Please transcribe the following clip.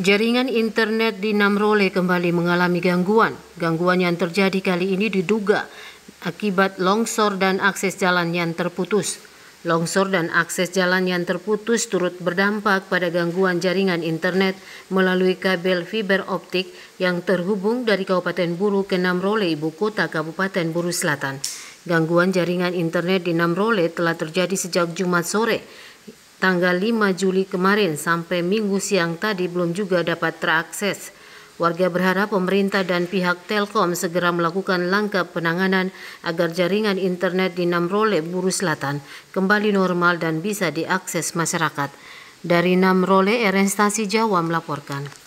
Jaringan internet di Namrole kembali mengalami gangguan. Gangguan yang terjadi kali ini diduga akibat longsor dan akses jalan yang terputus. Longsor dan akses jalan yang terputus turut berdampak pada gangguan jaringan internet melalui kabel fiber optik yang terhubung dari Kabupaten Buru ke Namrole, ibu kota Kabupaten Buru Selatan. Gangguan jaringan internet di Namrole telah terjadi sejak Jumat sore tanggal 5 Juli kemarin sampai minggu siang tadi belum juga dapat terakses. Warga berharap pemerintah dan pihak Telkom segera melakukan langkah penanganan agar jaringan internet di Namrole, Buru Selatan kembali normal dan bisa diakses masyarakat. Dari Namrole, Erenstasi Jawa melaporkan.